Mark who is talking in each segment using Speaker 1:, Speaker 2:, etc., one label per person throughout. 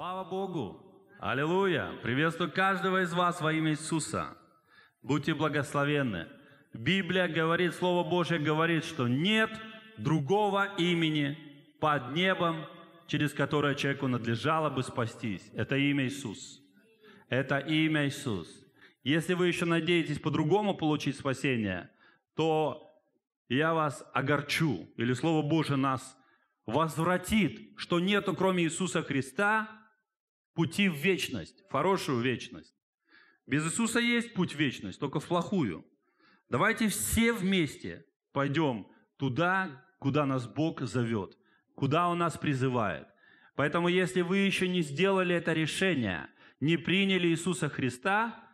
Speaker 1: Слава Богу! Аллилуйя! Приветствую каждого из вас во имя Иисуса. Будьте благословенны. Библия говорит, Слово Божье говорит, что нет другого имени под небом, через которое человеку надлежало бы спастись. Это имя Иисус. Это имя Иисус. Если вы еще надеетесь по-другому получить спасение, то я вас огорчу, или Слово Божье нас возвратит, что нету, кроме Иисуса Христа, пути в вечность, в хорошую вечность. Без Иисуса есть путь в вечность, только в плохую. Давайте все вместе пойдем туда, куда нас Бог зовет, куда Он нас призывает. Поэтому, если вы еще не сделали это решение, не приняли Иисуса Христа,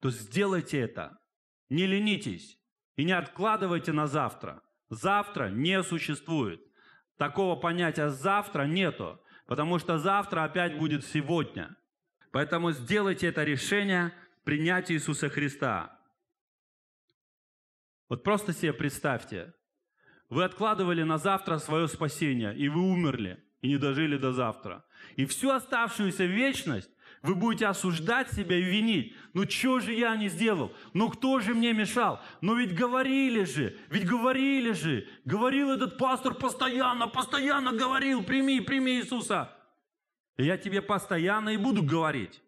Speaker 1: то сделайте это. Не ленитесь и не откладывайте на завтра. Завтра не существует. Такого понятия «завтра» нету. Потому что завтра опять будет сегодня. Поэтому сделайте это решение принять Иисуса Христа. Вот просто себе представьте, вы откладывали на завтра свое спасение, и вы умерли, и не дожили до завтра. И всю оставшуюся вечность вы будете осуждать себя и винить. Ну что же я не сделал? Ну кто же мне мешал? Но ну, ведь говорили же, ведь говорили же. Говорил этот пастор постоянно, постоянно говорил, прими, прими Иисуса. я тебе постоянно и буду говорить.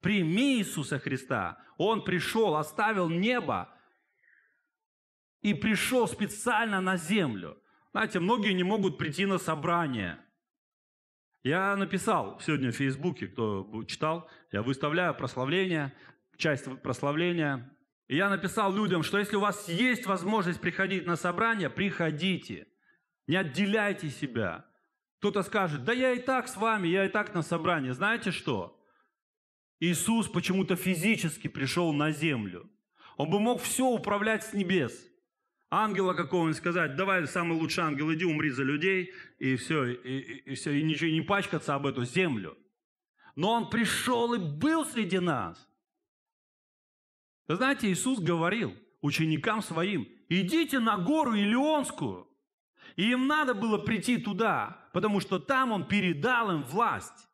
Speaker 1: Прими Иисуса Христа. Он пришел, оставил небо и пришел специально на землю. Знаете, многие не могут прийти на собрание – я написал сегодня в Фейсбуке, кто читал, я выставляю прославление, часть прославления. И я написал людям, что если у вас есть возможность приходить на собрание, приходите. Не отделяйте себя. Кто-то скажет, да я и так с вами, я и так на собрании. Знаете что? Иисус почему-то физически пришел на землю. Он бы мог все управлять с небес ангела какого-нибудь сказать, давай, самый лучший ангел, иди умри за людей, и все, и, и, и все, и ничего не пачкаться об эту землю. Но он пришел и был среди нас. Вы знаете, Иисус говорил ученикам своим, идите на гору Илионскую. И им надо было прийти туда, потому что там он передал им власть.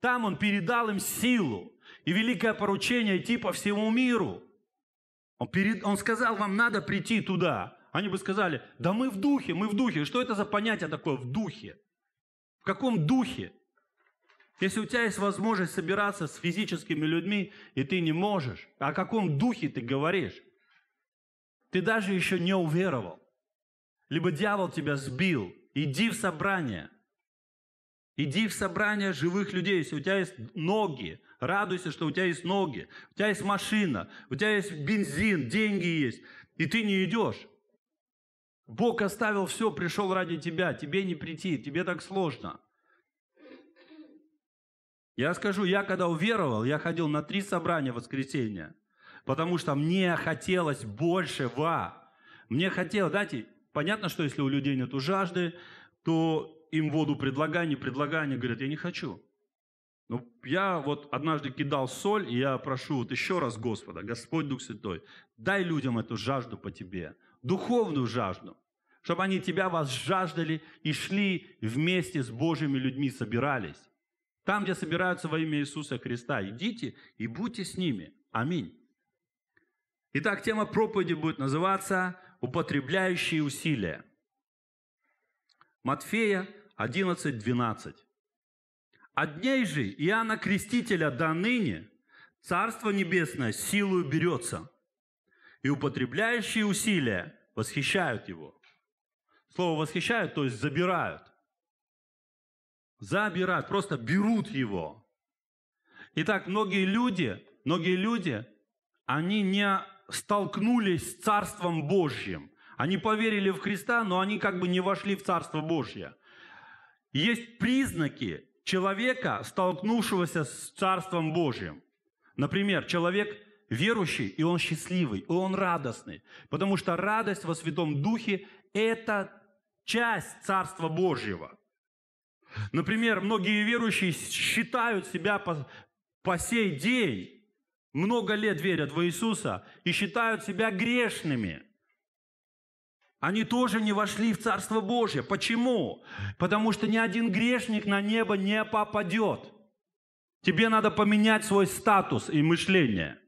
Speaker 1: Там он передал им силу и великое поручение идти по всему миру – он, перед, он сказал, вам надо прийти туда. Они бы сказали, да мы в духе, мы в духе. Что это за понятие такое в духе? В каком духе? Если у тебя есть возможность собираться с физическими людьми, и ты не можешь, о каком духе ты говоришь? Ты даже еще не уверовал. Либо дьявол тебя сбил. Иди в собрание. Иди в собрание живых людей. Если у тебя есть ноги, Радуйся, что у тебя есть ноги, у тебя есть машина, у тебя есть бензин, деньги есть, и ты не идешь. Бог оставил все, пришел ради тебя, тебе не прийти, тебе так сложно. Я скажу, я когда уверовал, я ходил на три собрания воскресенья, потому что мне хотелось большего. Мне хотелось, знаете, понятно, что если у людей нет жажды, то им воду предлагай, не предлагай, они говорят, я не хочу. Ну, я вот однажды кидал соль, и я прошу вот еще раз Господа, Господь Дух Святой, дай людям эту жажду по Тебе, духовную жажду, чтобы они Тебя возжаждали и шли вместе с Божьими людьми, собирались. Там, где собираются во имя Иисуса Христа, идите и будьте с ними. Аминь. Итак, тема проповеди будет называться «Употребляющие усилия». Матфея 11, 12. От дней же Иоанна Крестителя до ныне Царство Небесное силою берется, и употребляющие усилия восхищают его. Слово «восхищают», то есть забирают. Забирают, просто берут его. Итак, многие люди, многие люди, они не столкнулись с Царством Божьим. Они поверили в Христа, но они как бы не вошли в Царство Божье. Есть признаки человека, столкнувшегося с Царством Божьим. Например, человек верующий, и он счастливый, и он радостный, потому что радость во Святом Духе – это часть Царства Божьего. Например, многие верующие считают себя по, по сей день, много лет верят в Иисуса и считают себя грешными – они тоже не вошли в Царство Божье. Почему? Потому что ни один грешник на небо не попадет. Тебе надо поменять свой статус и мышление.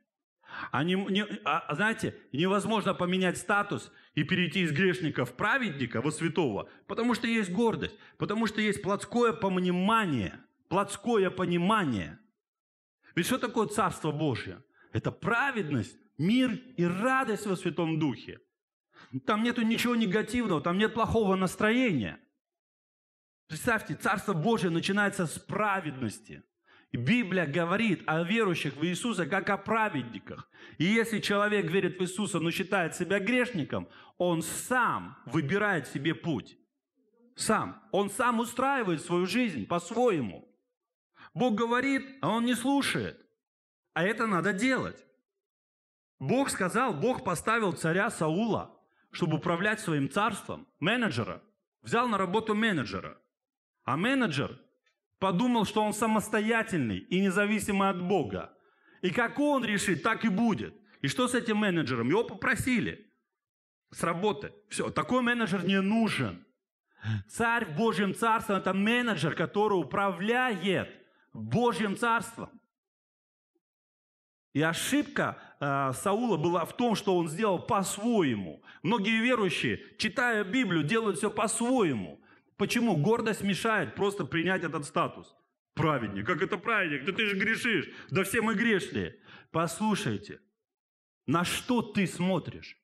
Speaker 1: А не, не, а, а, знаете, невозможно поменять статус и перейти из грешника в праведника, во святого, потому что есть гордость, потому что есть плотское понимание, плотское понимание. Ведь что такое Царство Божье? Это праведность, мир и радость во Святом Духе. Там нету ничего негативного, там нет плохого настроения. Представьте, Царство Божие начинается с праведности. И Библия говорит о верующих в Иисуса как о праведниках. И если человек верит в Иисуса, но считает себя грешником, он сам выбирает себе путь. Сам. Он сам устраивает свою жизнь по-своему. Бог говорит, а он не слушает. А это надо делать. Бог сказал, Бог поставил царя Саула чтобы управлять своим царством, менеджера, взял на работу менеджера. А менеджер подумал, что он самостоятельный и независимый от Бога. И как он решит, так и будет. И что с этим менеджером? Его попросили с работы. Все, такой менеджер не нужен. Царь в Божьем Царстве – это менеджер, который управляет Божьим Царством. И ошибка Э, Саула была в том, что он сделал по-своему. Многие верующие, читая Библию, делают все по-своему. Почему? Гордость мешает просто принять этот статус. Праведник. Как это праведник? Да ты же грешишь. Да все мы грешные. Послушайте, на что ты смотришь?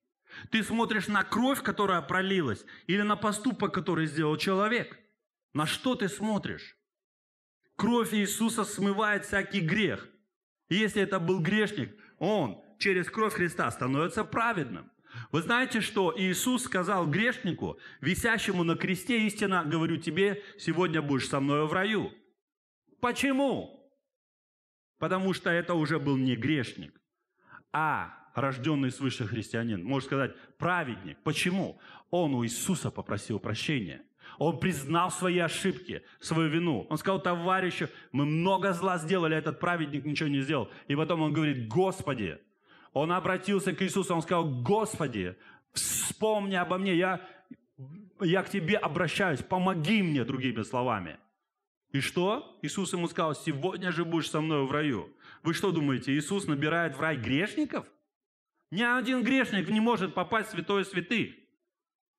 Speaker 1: Ты смотришь на кровь, которая пролилась, или на поступок, который сделал человек? На что ты смотришь? Кровь Иисуса смывает всякий грех. если это был грешник, он через кровь Христа становится праведным. Вы знаете, что Иисус сказал грешнику, висящему на кресте, истина, говорю тебе, сегодня будешь со мною в раю. Почему? Потому что это уже был не грешник, а рожденный свыше христианин, можно сказать, праведник. Почему? Он у Иисуса попросил прощения. Он признал свои ошибки, свою вину. Он сказал товарищу, мы много зла сделали, а этот праведник ничего не сделал. И потом он говорит, Господи, он обратился к Иисусу, он сказал, Господи, вспомни обо мне, я, я к Тебе обращаюсь, помоги мне, другими словами. И что? Иисус ему сказал, сегодня же будешь со мной в раю. Вы что думаете, Иисус набирает в рай грешников? Ни один грешник не может попасть в святое святых.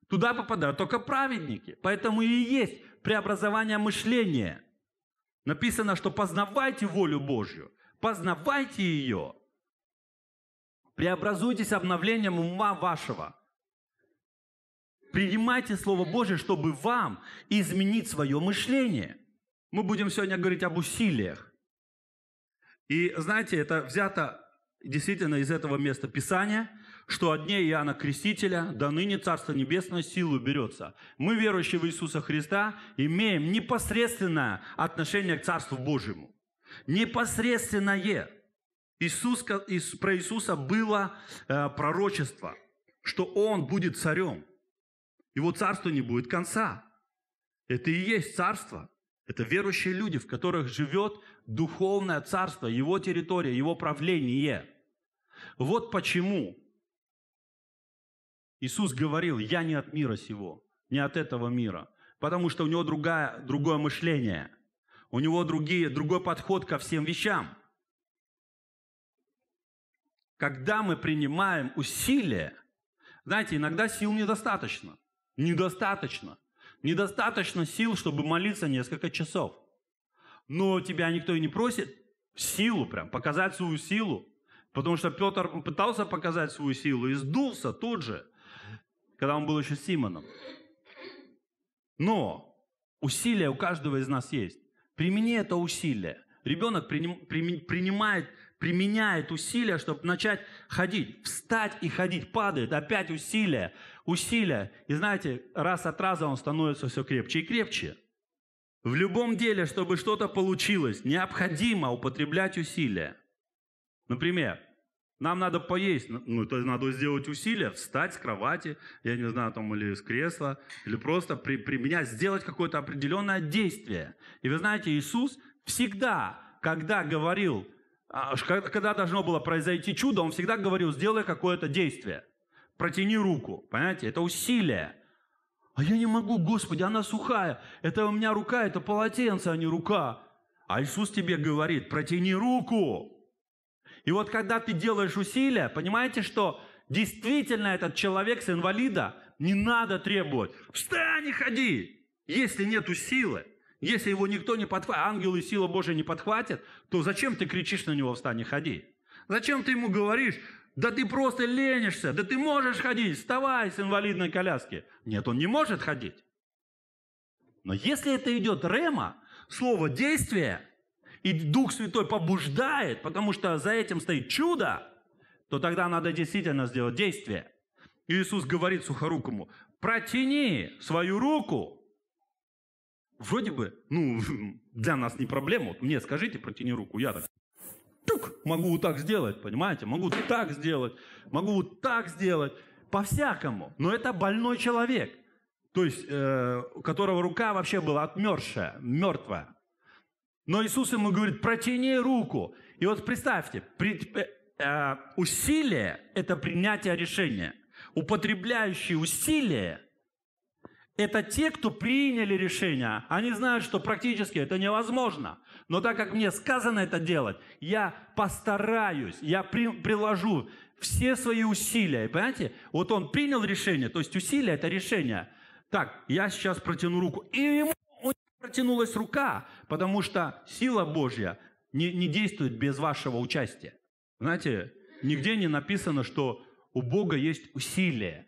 Speaker 1: Туда попадают только праведники. Поэтому и есть преобразование мышления. Написано, что познавайте волю Божью, познавайте ее – Преобразуйтесь обновлением ума вашего. Принимайте Слово Божие, чтобы вам изменить свое мышление. Мы будем сегодня говорить об усилиях. И знаете, это взято действительно из этого места Писания, что от дней Иоанна Крестителя до ныне Царство Небесное силу берется. Мы, верующие в Иисуса Христа, имеем непосредственное отношение к Царству Божьему. Непосредственное. Иисус, про Иисуса было э, пророчество, что Он будет царем. Его царство не будет конца. Это и есть царство. Это верующие люди, в которых живет духовное царство, его территория, его правление. Вот почему Иисус говорил, я не от мира сего, не от этого мира, потому что у него другая, другое мышление, у него другие, другой подход ко всем вещам – когда мы принимаем усилия, знаете, иногда сил недостаточно. Недостаточно. Недостаточно сил, чтобы молиться несколько часов. Но тебя никто и не просит силу прям, показать свою силу. Потому что Петр пытался показать свою силу и сдулся тут же, когда он был еще Симоном. Но усилия у каждого из нас есть. Примени это усилие. Ребенок приним, приним, принимает применяет усилия, чтобы начать ходить, встать и ходить, падает, опять усилия, усилия. И знаете, раз от раза он становится все крепче и крепче. В любом деле, чтобы что-то получилось, необходимо употреблять усилия. Например, нам надо поесть, ну, ну, то есть надо сделать усилия, встать с кровати, я не знаю, там, или с кресла, или просто при, применять, сделать какое-то определенное действие. И вы знаете, Иисус всегда, когда говорил а когда должно было произойти чудо, он всегда говорил, сделай какое-то действие, протяни руку, понимаете, это усилие. А я не могу, Господи, она сухая, это у меня рука, это полотенце, а не рука. А Иисус тебе говорит, протяни руку. И вот когда ты делаешь усилия, понимаете, что действительно этот человек с инвалида не надо требовать, встань и ходи, если нету силы. Если его никто не подхватит, ангел и сила Божия не подхватят, то зачем ты кричишь на него «встань и ходи»? Зачем ты ему говоришь «да ты просто ленишься, да ты можешь ходить, вставай с инвалидной коляски». Нет, он не может ходить. Но если это идет рема, слово «действие», и Дух Святой побуждает, потому что за этим стоит чудо, то тогда надо действительно сделать действие. Иисус говорит сухорукому, протяни свою руку, Вроде бы, ну, для нас не проблема. Вот мне скажите, протяни руку, я так тук, могу вот так сделать, понимаете? Могу вот так сделать, могу вот так сделать. По-всякому. Но это больной человек. То есть, э, у которого рука вообще была отмершая, мертвая. Но Иисус ему говорит, протяни руку. И вот представьте, при, э, э усилие – это принятие решения. Употребляющий усилие – это те, кто приняли решение. Они знают, что практически это невозможно. Но так как мне сказано это делать, я постараюсь, я при, приложу все свои усилия. Понимаете? Вот он принял решение, то есть усилия это решение. Так, я сейчас протяну руку. И ему протянулась рука, потому что сила Божья не, не действует без вашего участия. Знаете, нигде не написано, что у Бога есть усилие.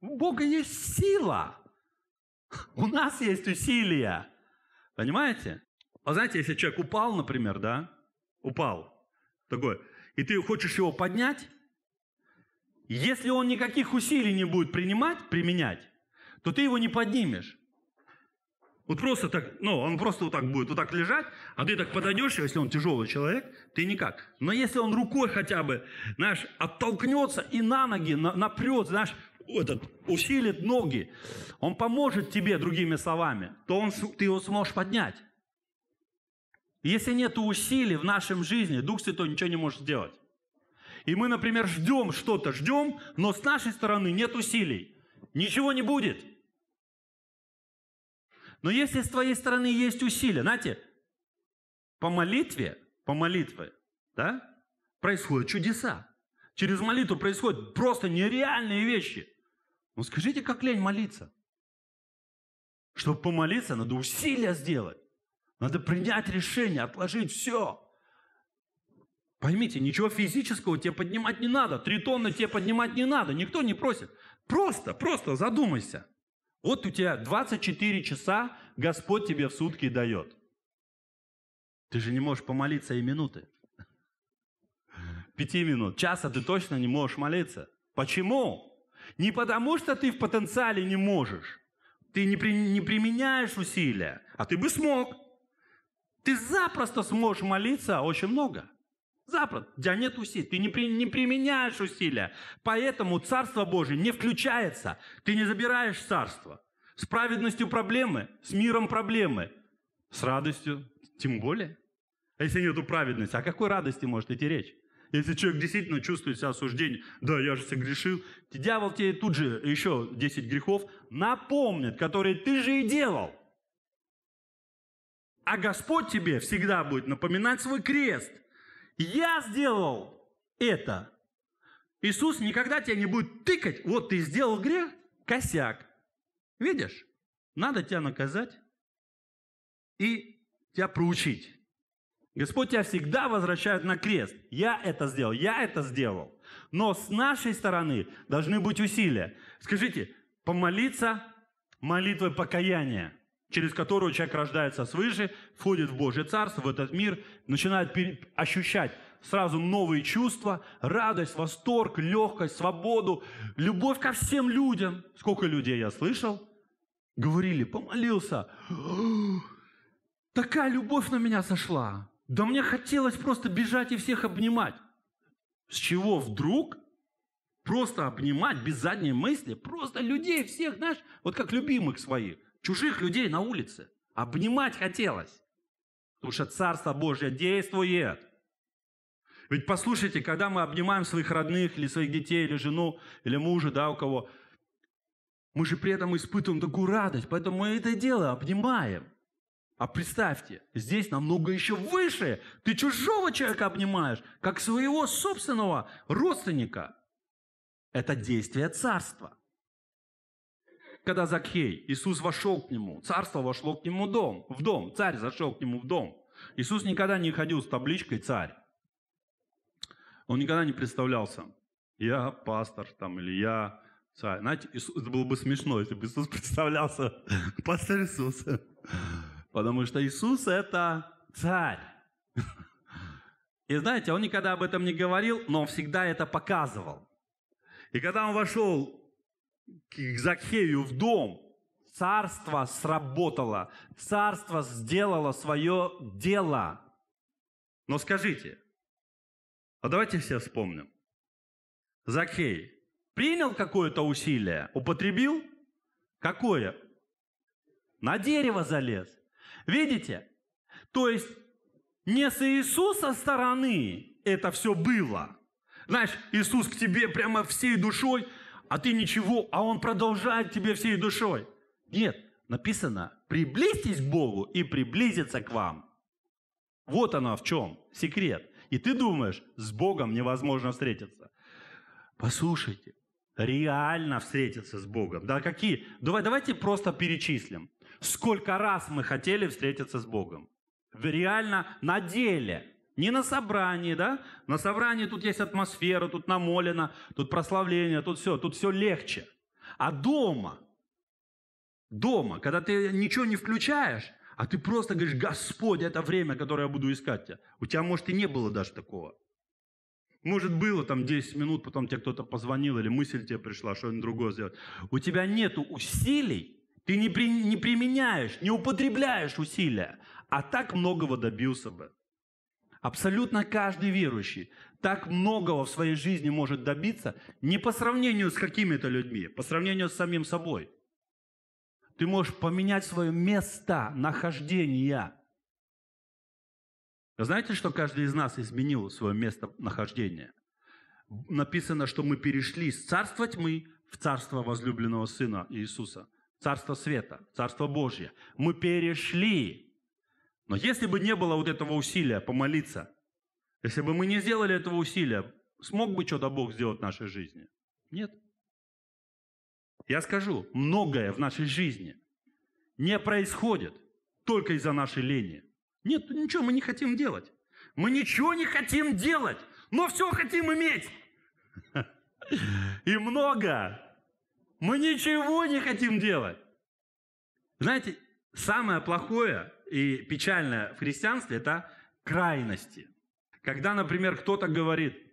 Speaker 1: У Бога есть сила. У нас есть усилия. Понимаете? А знаете, если человек упал, например, да, упал, такой, и ты хочешь его поднять, если он никаких усилий не будет принимать, применять, то ты его не поднимешь. Вот просто так, ну, он просто вот так будет, вот так лежать, а ты так подойдешь, если он тяжелый человек, ты никак. Но если он рукой хотя бы, знаешь, оттолкнется и на ноги напрет, знаешь, этот, усилит ноги, он поможет тебе, другими словами, то он, ты его сможешь поднять. Если нет усилий в нашем жизни, Дух Святой ничего не может сделать. И мы, например, ждем что-то, ждем, но с нашей стороны нет усилий. Ничего не будет. Но если с твоей стороны есть усилия, знаете, по молитве, по молитве, да, происходят чудеса. Через молитву происходят просто нереальные вещи – ну скажите, как лень молиться? Чтобы помолиться, надо усилия сделать. Надо принять решение, отложить все. Поймите, ничего физического тебе поднимать не надо, три тонны тебе поднимать не надо, никто не просит. Просто, просто задумайся. Вот у тебя 24 часа Господь тебе в сутки дает. Ты же не можешь помолиться и минуты. Пяти минут, часа ты точно не можешь молиться. Почему? Не потому, что ты в потенциале не можешь, ты не, при, не применяешь усилия, а ты бы смог. Ты запросто сможешь молиться очень много. Запросто. У тебя нет усилий, ты не, при, не применяешь усилия. Поэтому Царство Божие не включается, ты не забираешь Царство. С праведностью проблемы, с миром проблемы, с радостью тем более. А если нету праведности, о какой радости может идти речь? Если человек действительно чувствует себя осуждением, да, я же согрешил, дьявол тебе тут же еще 10 грехов напомнит, которые ты же и делал. А Господь тебе всегда будет напоминать свой крест. Я сделал это. Иисус никогда тебя не будет тыкать. Вот ты сделал грех, косяк. Видишь? Надо тебя наказать и тебя проучить. Господь тебя всегда возвращает на крест. Я это сделал, я это сделал. Но с нашей стороны должны быть усилия. Скажите, помолиться молитвой покаяния, через которую человек рождается свыше, входит в Божье Царство, в этот мир, начинает ощущать сразу новые чувства, радость, восторг, легкость, свободу, любовь ко всем людям. Сколько людей я слышал, говорили, помолился, такая любовь на меня сошла. Да мне хотелось просто бежать и всех обнимать. С чего вдруг просто обнимать без задней мысли, просто людей всех, знаешь, вот как любимых своих, чужих людей на улице. Обнимать хотелось. Потому что Царство Божье действует. Ведь послушайте, когда мы обнимаем своих родных или своих детей, или жену, или мужа, да, у кого, мы же при этом испытываем такую радость, поэтому мы это дело обнимаем. А представьте, здесь намного еще выше. Ты чужого человека обнимаешь, как своего собственного родственника. Это действие царства. Когда Закхей, Иисус вошел к нему, царство вошло к нему дом, в дом, царь зашел к нему в дом. Иисус никогда не ходил с табличкой «царь». Он никогда не представлялся. Я пастор там, или я царь. Знаете, Иисус, это было бы смешно, если бы Иисус представлялся, пастор Иисус. Потому что Иисус – это царь. И знаете, он никогда об этом не говорил, но он всегда это показывал. И когда он вошел к Закхею в дом, царство сработало, царство сделало свое дело. Но скажите, а давайте все вспомним. Закхей принял какое-то усилие, употребил? Какое? На дерево залез. Видите? То есть не с Иисуса стороны это все было. Знаешь, Иисус к тебе прямо всей душой, а ты ничего, а Он продолжает тебе всей душой. Нет, написано, приблизьтесь к Богу и приблизится к вам. Вот оно в чем секрет. И ты думаешь, с Богом невозможно встретиться. Послушайте, реально встретиться с Богом. Да какие? Давай, давайте просто перечислим. Сколько раз мы хотели встретиться с Богом? Реально на деле. Не на собрании, да? На собрании тут есть атмосфера, тут намолено, тут прославление, тут все, тут все легче. А дома, дома, когда ты ничего не включаешь, а ты просто говоришь, Господь, это время, которое я буду искать тебя. У тебя, может, и не было даже такого. Может, было там 10 минут, потом тебе кто-то позвонил или мысль тебе пришла, что-нибудь другое сделать. У тебя нет усилий, ты не, при, не применяешь, не употребляешь усилия, а так многого добился бы. Абсолютно каждый верующий так многого в своей жизни может добиться не по сравнению с какими-то людьми, по сравнению с самим собой. Ты можешь поменять свое место нахождения. Знаете, что каждый из нас изменил свое место нахождения? Написано, что мы перешли с царства тьмы в царство возлюбленного Сына Иисуса – Царство света, Царство Божье. Мы перешли. Но если бы не было вот этого усилия помолиться, если бы мы не сделали этого усилия, смог бы что-то Бог сделать в нашей жизни? Нет. Я скажу, многое в нашей жизни не происходит только из-за нашей лени. Нет, ничего мы не хотим делать. Мы ничего не хотим делать, но все хотим иметь. И много мы ничего не хотим делать. Знаете, самое плохое и печальное в христианстве – это крайности. Когда, например, кто-то говорит –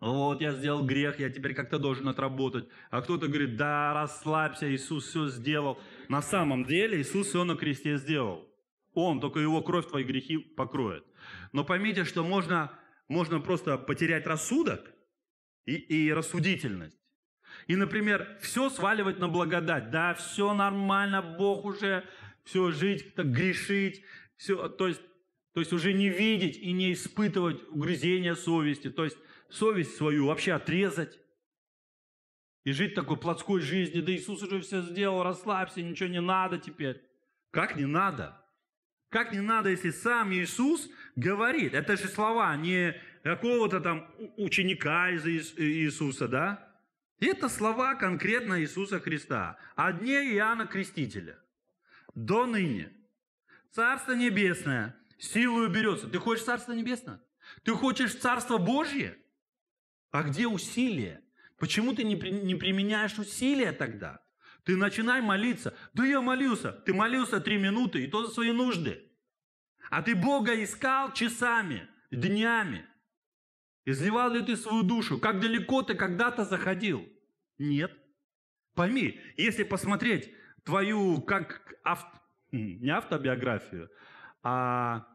Speaker 1: вот я сделал грех, я теперь как-то должен отработать. А кто-то говорит, да, расслабься, Иисус все сделал. На самом деле Иисус все на кресте сделал. Он, только его кровь твои грехи покроет. Но поймите, что можно, можно просто потерять рассудок и, и рассудительность. И, например, все сваливать на благодать. Да, все нормально, Бог уже, все, жить, грешить, все, то есть, то есть уже не видеть и не испытывать угрызения совести, то есть совесть свою вообще отрезать. И жить такой плотской жизнью, да Иисус уже все сделал, расслабься, ничего не надо теперь. Как не надо? Как не надо, если сам Иисус говорит? Это же слова не какого-то там ученика из Иисуса, да? Это слова конкретно Иисуса Христа, о дне Иоанна Крестителя. До ныне. Царство Небесное силою берется. Ты хочешь Царство Небесное? Ты хочешь Царство Божье? А где усилие? Почему ты не, при, не применяешь усилия тогда? Ты начинай молиться. Да я молился. Ты молился три минуты, и то за свои нужды. А ты Бога искал часами, днями. Изливал ли ты свою душу? Как далеко ты когда-то заходил? Нет. Пойми, если посмотреть твою, как ав... не автобиографию, а,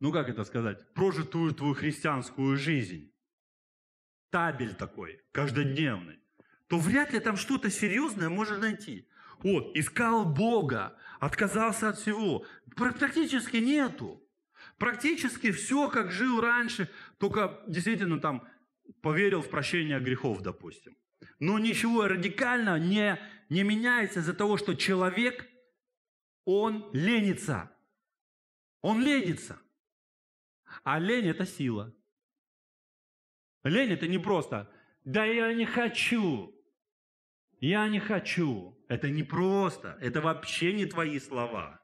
Speaker 1: ну как это сказать, прожитую твою христианскую жизнь, табель такой, каждодневный, то вряд ли там что-то серьезное можно найти. Вот, искал Бога, отказался от всего. Практически нету. Практически все, как жил раньше, только действительно там поверил в прощение грехов, допустим. Но ничего радикально не, не меняется из-за того, что человек, он ленится. Он ленится. А лень – это сила. Лень – это не просто «да я не хочу», «я не хочу». Это не просто, это вообще не твои слова.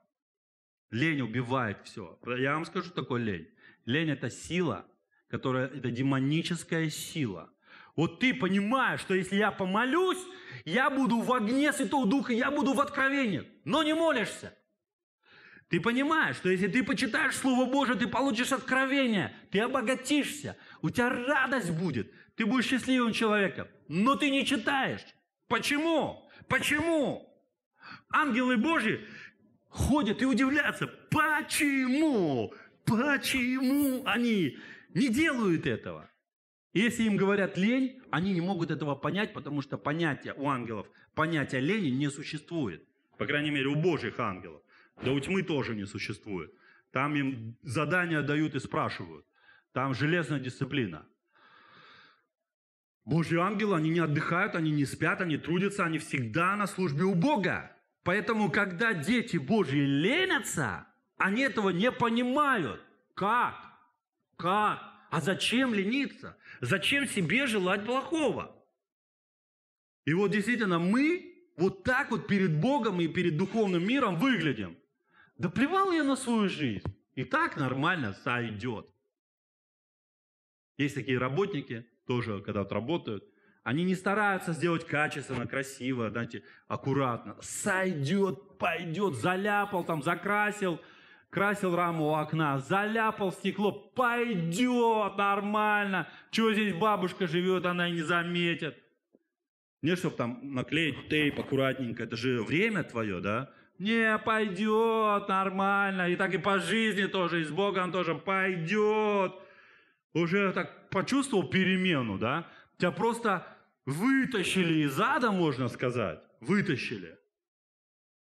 Speaker 1: Лень убивает все. Я вам скажу, такой лень. Лень – это сила – которая это демоническая сила. Вот ты понимаешь, что если я помолюсь, я буду в огне Святого Духа, я буду в откровении, но не молишься. Ты понимаешь, что если ты почитаешь Слово Божие, ты получишь откровение, ты обогатишься, у тебя радость будет, ты будешь счастливым человеком, но ты не читаешь. Почему? Почему? Ангелы Божьи ходят и удивляются, почему? Почему они не делают этого. И если им говорят лень, они не могут этого понять, потому что понятие у ангелов, понятие лени не существует. По крайней мере, у божьих ангелов. Да у тьмы тоже не существует. Там им задания дают и спрашивают. Там железная дисциплина. Божьи ангелы, они не отдыхают, они не спят, они трудятся, они всегда на службе у Бога. Поэтому, когда дети Божьи ленятся, они этого не понимают. Как? Как? А зачем лениться? Зачем себе желать плохого? И вот действительно мы вот так вот перед Богом и перед духовным миром выглядим. Да плевал я на свою жизнь. И так нормально сойдет. Есть такие работники, тоже когда вот работают, они не стараются сделать качественно, красиво, знаете, аккуратно. Сойдет, пойдет, заляпал там, закрасил – красил раму у окна, заляпал стекло, пойдет нормально. Чего здесь бабушка живет, она и не заметит. Не, чтобы там наклеить тейп аккуратненько, это же время твое, да? Не, пойдет нормально. И так и по жизни тоже, и с Богом тоже пойдет. Уже так почувствовал перемену, да? Тебя просто вытащили из ада, можно сказать. Вытащили.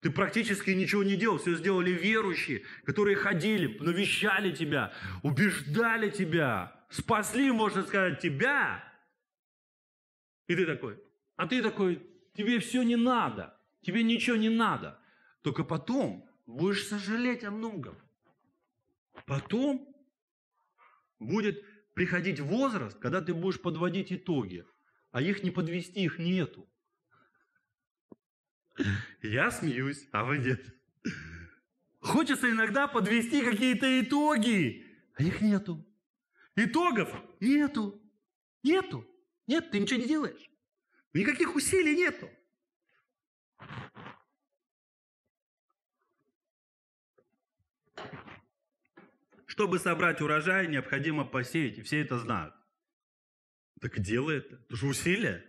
Speaker 1: Ты практически ничего не делал, все сделали верующие, которые ходили, навещали тебя, убеждали тебя, спасли, можно сказать, тебя. И ты такой, а ты такой, тебе все не надо, тебе ничего не надо. Только потом будешь сожалеть о многом. Потом будет приходить возраст, когда ты будешь подводить итоги, а их не подвести, их нету. Я смеюсь, а вы нет. Хочется иногда подвести какие-то итоги, а их нету. Итогов нету. Нету. Нет, ты ничего не делаешь. Никаких усилий нету. Чтобы собрать урожай, необходимо посеять, и все это знают. Так и делай это. Это же усилие.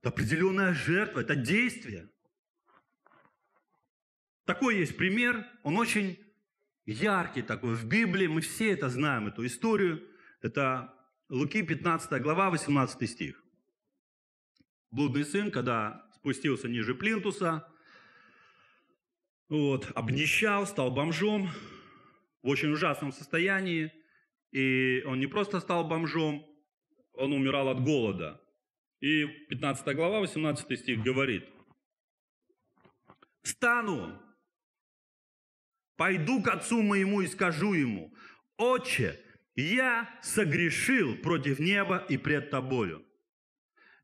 Speaker 1: Это определенная жертва, это действие. Такой есть пример, он очень яркий такой. В Библии мы все это знаем, эту историю. Это Луки 15 глава, 18 стих. Блудный сын, когда спустился ниже плинтуса, вот, обнищал, стал бомжом, в очень ужасном состоянии. И он не просто стал бомжом, он умирал от голода. И 15 глава, 18 стих говорит, «Стану пойду к отцу моему и скажу ему, «Отче, я согрешил против неба и пред тобою».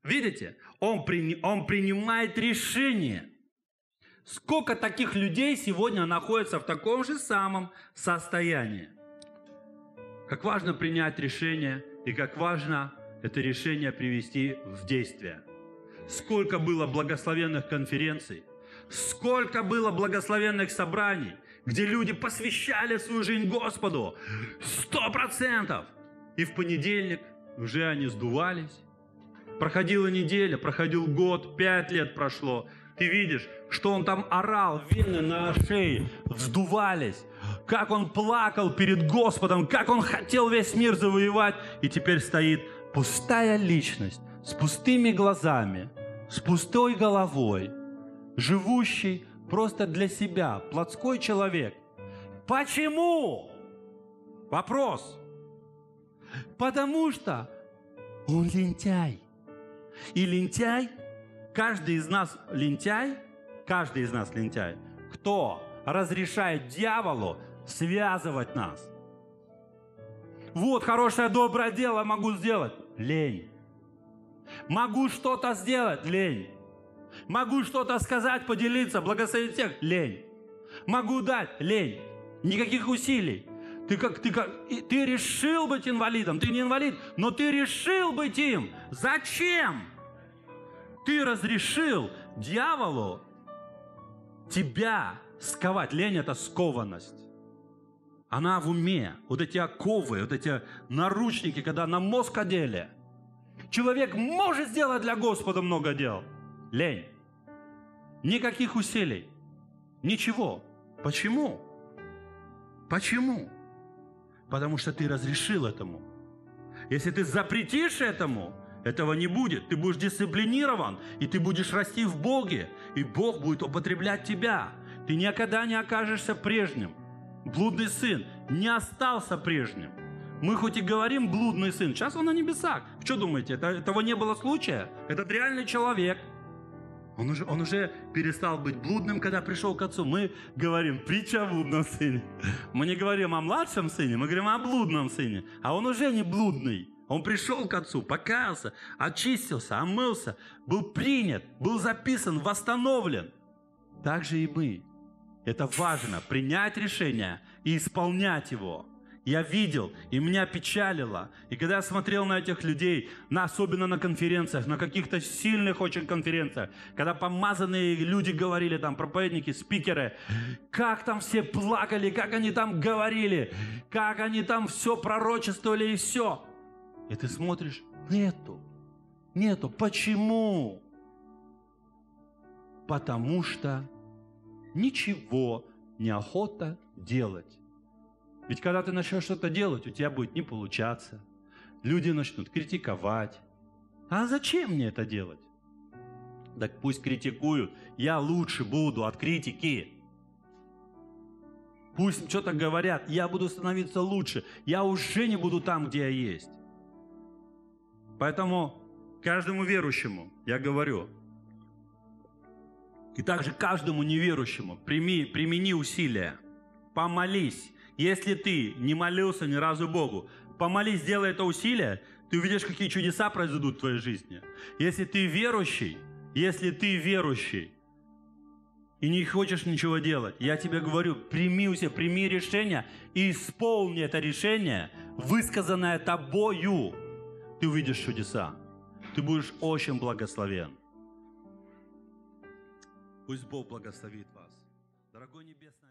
Speaker 1: Видите, он, при, он принимает решение. Сколько таких людей сегодня находится в таком же самом состоянии? Как важно принять решение и как важно это решение привести в действие. Сколько было благословенных конференций, сколько было благословенных собраний, где люди посвящали свою жизнь Господу. Сто процентов! И в понедельник уже они сдувались. Проходила неделя, проходил год, пять лет прошло. Ты видишь, что он там орал, вены на шее вздувались. Как он плакал перед Господом, как он хотел весь мир завоевать. И теперь стоит пустая личность с пустыми глазами, с пустой головой, живущий просто для себя, плотской человек. Почему? Вопрос. Потому что он лентяй. И лентяй, каждый из нас лентяй, каждый из нас лентяй, кто разрешает дьяволу связывать нас. Вот хорошее доброе дело могу сделать. Лень. Могу что-то сделать. Лень. Могу что-то сказать, поделиться, благословить всех. Лень. Могу дать. Лень. Никаких усилий. Ты как, ты как, ты решил быть инвалидом, ты не инвалид, но ты решил быть им. Зачем? Ты разрешил дьяволу тебя сковать. Лень – это скованность. Она в уме. Вот эти оковы, вот эти наручники, когда на мозг одели. Человек может сделать для Господа много дел – лень. Никаких усилий. Ничего. Почему? Почему? Потому что ты разрешил этому. Если ты запретишь этому, этого не будет. Ты будешь дисциплинирован, и ты будешь расти в Боге, и Бог будет употреблять тебя. Ты никогда не окажешься прежним. Блудный сын не остался прежним. Мы хоть и говорим блудный сын, сейчас он на небесах. Что думаете, это, этого не было случая? Этот реальный человек – он уже, он уже перестал быть блудным, когда пришел к отцу. Мы говорим притча о блудном сыне. Мы не говорим о младшем сыне, мы говорим о блудном сыне. А он уже не блудный. Он пришел к отцу, покаялся, очистился, омылся, был принят, был записан, восстановлен. Так же и мы. Это важно, принять решение и исполнять его – я видел, и меня печалило. И когда я смотрел на этих людей, на, особенно на конференциях, на каких-то сильных очень конференциях, когда помазанные люди говорили, там проповедники, спикеры, как там все плакали, как они там говорили, как они там все пророчествовали и все. И ты смотришь, нету, нету. Почему? Потому что ничего неохота делать. Ведь когда ты начнешь что-то делать, у тебя будет не получаться. Люди начнут критиковать. А зачем мне это делать? Так пусть критикуют. Я лучше буду от критики. Пусть что-то говорят. Я буду становиться лучше. Я уже не буду там, где я есть. Поэтому каждому верующему я говорю, и также каждому неверующему прими, примени усилия, помолись, если ты не молился ни разу Богу, помолись, сделай это усилие, ты увидишь, какие чудеса произойдут в твоей жизни. Если ты верующий, если ты верующий, и не хочешь ничего делать, я тебе говорю, прими у себя, прими решение и исполни это решение, высказанное тобою. Ты увидишь чудеса. Ты будешь очень благословен. Пусть Бог благословит вас. Дорогой Небесный